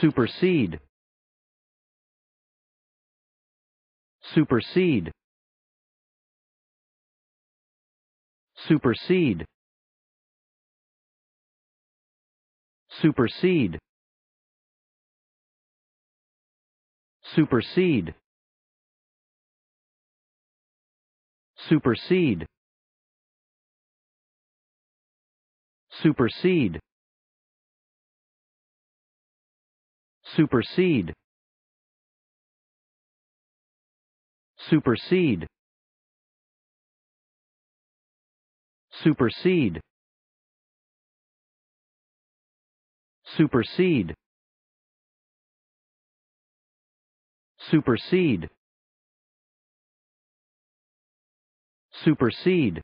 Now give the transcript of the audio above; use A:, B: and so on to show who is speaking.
A: supersede supersede supersede supersede supersede supersede supersede supersede supersede supersede supersede supersede supersede